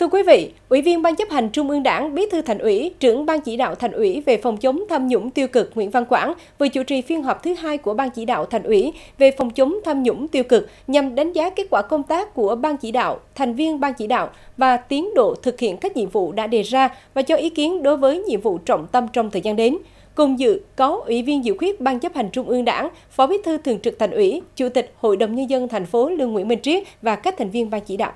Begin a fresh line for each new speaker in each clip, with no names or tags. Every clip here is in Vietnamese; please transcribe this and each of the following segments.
Thưa quý vị, Ủy viên Ban chấp hành Trung ương Đảng, Bí thư Thành ủy, trưởng Ban chỉ đạo Thành ủy về phòng chống tham nhũng tiêu cực Nguyễn Văn Quảng vừa chủ trì phiên họp thứ hai của Ban chỉ đạo Thành ủy về phòng chống tham nhũng tiêu cực nhằm đánh giá kết quả công tác của Ban chỉ đạo, thành viên Ban chỉ đạo và tiến độ thực hiện các nhiệm vụ đã đề ra và cho ý kiến đối với nhiệm vụ trọng tâm trong thời gian đến. Cùng dự có Ủy viên dự khuyết Ban chấp hành Trung ương Đảng, Phó Bí thư Thường trực Thành ủy, Chủ tịch Hội đồng Nhân dân thành phố Lương Nguyễn Minh Triết và các thành viên Ban chỉ đạo.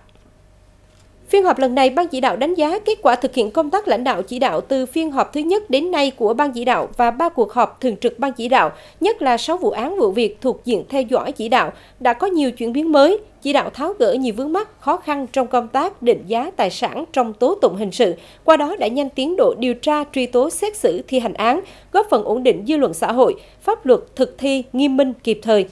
Phiên họp lần này, Ban chỉ đạo đánh giá kết quả thực hiện công tác lãnh đạo chỉ đạo từ phiên họp thứ nhất đến nay của Ban chỉ đạo và ba cuộc họp thường trực Ban chỉ đạo, nhất là 6 vụ án vụ việc thuộc diện theo dõi chỉ đạo, đã có nhiều chuyển biến mới, chỉ đạo tháo gỡ nhiều vướng mắc khó khăn trong công tác định giá tài sản trong tố tụng hình sự, qua đó đã nhanh tiến độ điều tra, truy tố, xét xử, thi hành án, góp phần ổn định dư luận xã hội, pháp luật thực thi nghiêm minh kịp thời.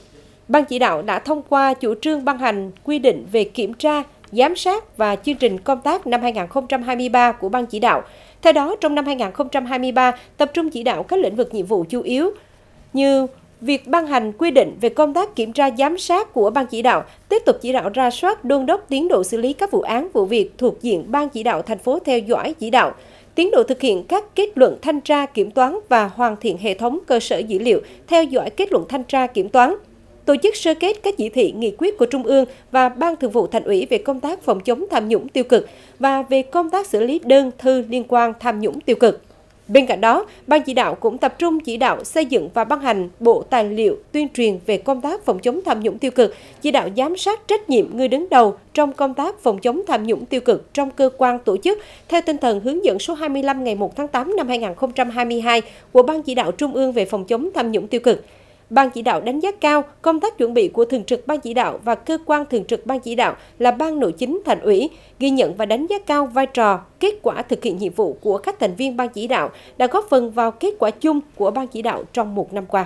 Ban chỉ đạo đã thông qua chủ trương ban hành quy định về kiểm tra, giám sát và chương trình công tác năm 2023 của Ban chỉ đạo. Theo đó, trong năm 2023, tập trung chỉ đạo các lĩnh vực nhiệm vụ chủ yếu như việc ban hành quy định về công tác kiểm tra giám sát của ban chỉ đạo, tiếp tục chỉ đạo ra soát đôn đốc tiến độ xử lý các vụ án vụ việc thuộc diện ban chỉ đạo thành phố theo dõi chỉ đạo, tiến độ thực hiện các kết luận thanh tra kiểm toán và hoàn thiện hệ thống cơ sở dữ liệu theo dõi kết luận thanh tra kiểm toán tổ chức sơ kết các chỉ thị nghị quyết của Trung ương và Ban Thường vụ Thành ủy về công tác phòng chống tham nhũng tiêu cực và về công tác xử lý đơn thư liên quan tham nhũng tiêu cực. Bên cạnh đó, Ban chỉ đạo cũng tập trung chỉ đạo xây dựng và ban hành bộ tài liệu tuyên truyền về công tác phòng chống tham nhũng tiêu cực, chỉ đạo giám sát trách nhiệm người đứng đầu trong công tác phòng chống tham nhũng tiêu cực trong cơ quan tổ chức theo tinh thần hướng dẫn số 25 ngày 1 tháng 8 năm 2022 của Ban chỉ đạo Trung ương về phòng chống tham nhũng tiêu cực. Ban chỉ đạo đánh giá cao công tác chuẩn bị của thường trực ban chỉ đạo và cơ quan thường trực ban chỉ đạo là ban nội chính thành ủy, ghi nhận và đánh giá cao vai trò, kết quả thực hiện nhiệm vụ của các thành viên ban chỉ đạo đã góp phần vào kết quả chung của ban chỉ đạo trong một năm qua.